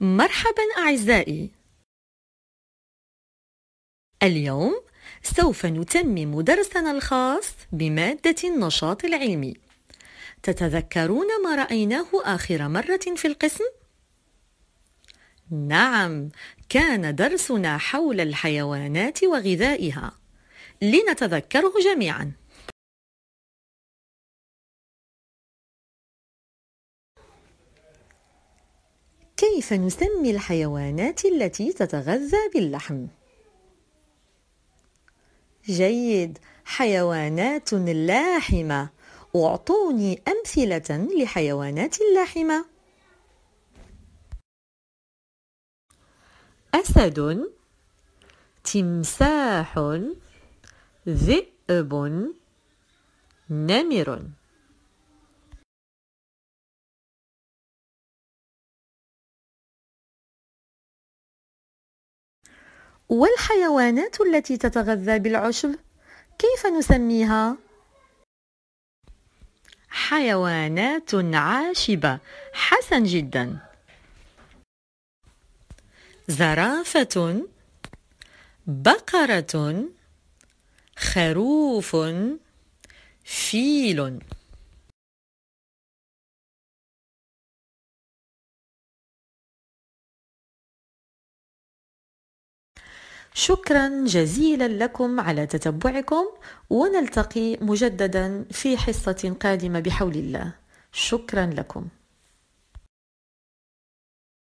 مرحبا أعزائي اليوم سوف نتمم درسنا الخاص بمادة النشاط العلمي تتذكرون ما رأيناه آخر مرة في القسم؟ نعم كان درسنا حول الحيوانات وغذائها لنتذكره جميعاً كيف نسمي الحيوانات التي تتغذى باللحم جيد حيوانات لاحمه اعطوني امثله لحيوانات لاحمه اسد تمساح ذئب نمر والحيوانات التي تتغذى بالعشب كيف نسميها حيوانات عاشبه حسن جدا زرافه بقره خروف فيل شكرا جزيلا لكم على تتبعكم ونلتقي مجددا في حصة قادمة بحول الله شكرا لكم